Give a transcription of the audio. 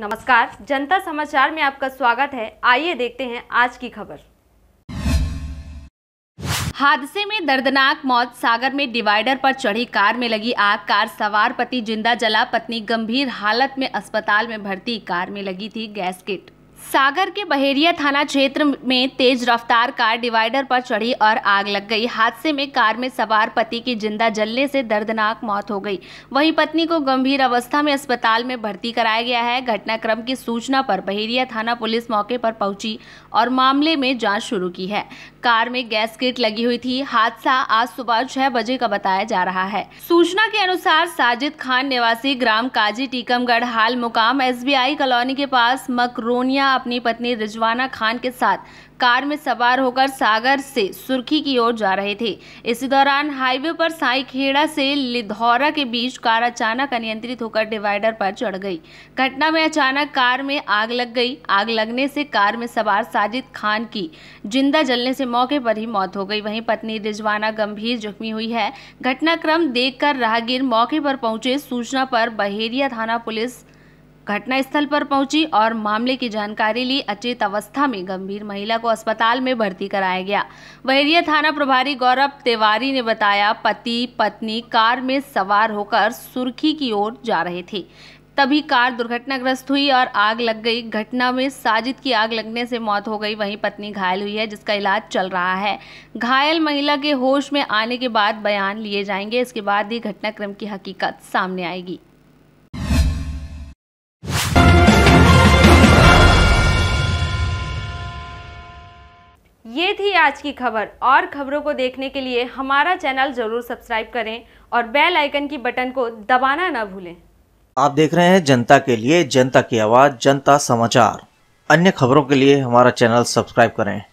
नमस्कार जनता समाचार में आपका स्वागत है आइए देखते हैं आज की खबर हादसे में दर्दनाक मौत सागर में डिवाइडर पर चढ़ी कार में लगी आग कार सवार पति जिंदा जला पत्नी गंभीर हालत में अस्पताल में भर्ती कार में लगी थी गैस किट सागर के बहेरिया थाना क्षेत्र में तेज रफ्तार कार डिवाइडर पर चढ़ी और आग लग गई हादसे में कार में सवार पति की जिंदा जलने से दर्दनाक मौत हो गई वहीं पत्नी को गंभीर अवस्था में अस्पताल में भर्ती कराया गया है घटनाक्रम की सूचना पर बहेरिया थाना पुलिस मौके पर पहुंची और मामले में जांच शुरू की है कार में गैस किट लगी हुई थी हादसा आज सुबह छह बजे का बताया जा रहा है सूचना के अनुसार साजिद खान निवासी ग्राम काजी टीकमगढ़ हाल मुकाम एस कॉलोनी के पास मकरोनिया मिर्जा अपनी पत्नी रिजवाना खान के साथ कार में सवार होकर सागर से सुर्खी की ओर जा रहे थे इसी दौरान हाईवे पर साईखेड़ा से लिधौरा के बीच कार अचानक अनियंत्रित होकर डिवाइडर पर चढ़ गई घटना में अचानक कार में आग लग गई आग लगने से कार में सवार साजिद खान की जिंदा जलने से मौके पर ही मौत हो गई वहीं पत्नी रिजवाना गंभीर जख्मी हुई है घटनाक्रम देखकर राहगीर मौके पर पहुंचे सूचना पर बहेरिया थाना पुलिस घटनास्थल पर पहुंची और मामले की जानकारी ली अचेत अवस्था में गंभीर महिला को अस्पताल में भर्ती कराया गया वहरिया थाना प्रभारी गौरव तिवारी ने बताया पति पत्नी कार में सवार होकर सुर्खी की ओर जा रहे थे तभी कार दुर्घटनाग्रस्त हुई और आग लग गई घटना में साजिद की आग लगने से मौत हो गई वहीं पत्नी घायल हुई है जिसका इलाज चल रहा है घायल महिला के होश में आने के बाद बयान लिए जाएंगे इसके बाद ही घटनाक्रम की हकीकत सामने आएगी ये थी आज की खबर और खबरों को देखने के लिए हमारा चैनल जरूर सब्सक्राइब करें और बेल आइकन की बटन को दबाना ना भूलें आप देख रहे हैं जनता के लिए जनता की आवाज़ जनता समाचार अन्य खबरों के लिए हमारा चैनल सब्सक्राइब करें